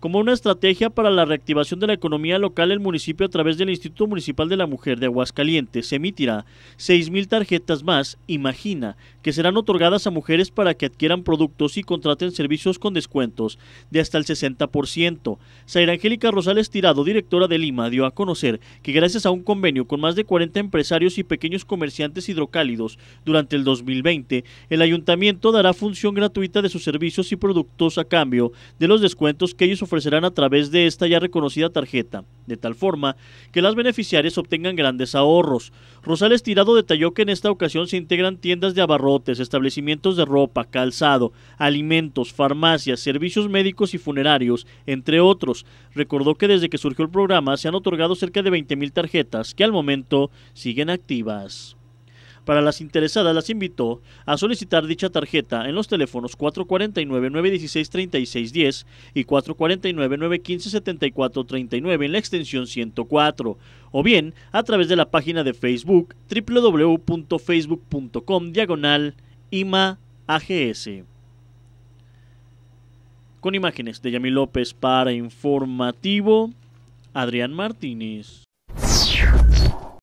Como una estrategia para la reactivación de la economía local, el municipio a través del Instituto Municipal de la Mujer de Aguascalientes emitirá 6.000 tarjetas más, Imagina, que serán otorgadas a mujeres para que adquieran productos y contraten servicios con descuentos de hasta el 60%. Zaira Angélica Rosales Tirado, directora de Lima, dio a conocer que gracias a un convenio con más de 40 empresarios y pequeños comerciantes hidrocálidos durante el 2020, el ayuntamiento dará función gratuita de sus servicios y productos a cambio de los descuentos que ellos ofrecerán a través de esta ya reconocida tarjeta, de tal forma que las beneficiarias obtengan grandes ahorros. Rosales Tirado detalló que en esta ocasión se integran tiendas de abarrotes, establecimientos de ropa, calzado, alimentos, farmacias, servicios médicos y funerarios, entre otros. Recordó que desde que surgió el programa se han otorgado cerca de 20.000 tarjetas que al momento siguen activas. Para las interesadas, las invitó a solicitar dicha tarjeta en los teléfonos 449-916-3610 y 449-915-7439 en la extensión 104, o bien a través de la página de Facebook www.facebook.com diagonal Con imágenes de Yami López para Informativo, Adrián Martínez.